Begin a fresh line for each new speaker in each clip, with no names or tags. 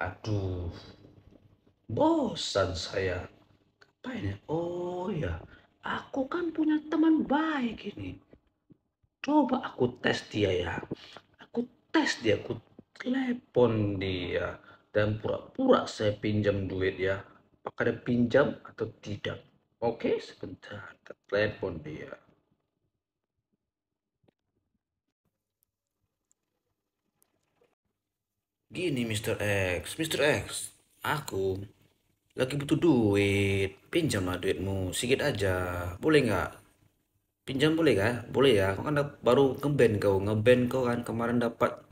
aduh bosan saya apa ini oh ya aku kan punya teman baik ini coba aku tes dia ya aku tes dia aku telepon dia dan pura-pura saya pinjam duit ya apakah ada pinjam atau tidak oke sebentar telepon dia Gini Mr.
X, Mr. X, aku lagi butuh duit. pinjam lah duitmu, sedikit aja. Boleh nggak? Pinjam boleh nggak? Boleh ya. Kan kau kan baru ngeband kau, ngeband kau kan kemarin dapat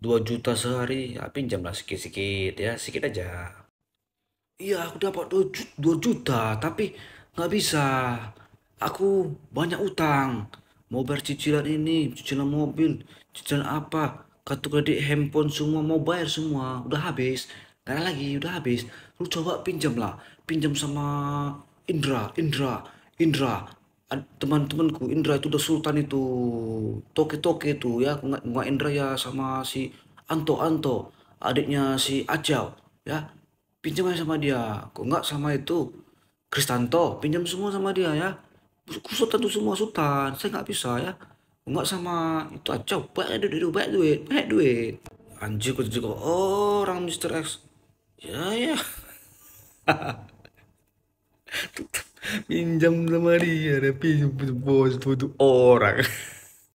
2 juta sehari. Ya, lah sedikit-sedikit ya, sedikit aja. Iya, aku dapat 2 juta, 2 juta tapi nggak bisa. Aku banyak utang. Mau bercicilan ini, cicilan mobil, cicilan apa kartu kredit handphone semua mau bayar semua udah habis karena lagi udah habis lu coba pinjam lah pinjam sama Indra Indra Indra teman-temanku Indra itu udah Sultan itu toke-toke itu ya nggak Indra ya sama si Anto Anto adiknya si Ajau ya pinjam aja sama dia kok nggak sama itu Kristanto pinjam semua sama dia ya Sultan tuh semua Sultan saya nggak bisa ya enggak sama itu aja banyak duit banyak duit banyak duit anjir kok juga oh, orang Mr. X ya ya pinjam sama dia tapi bos itu orang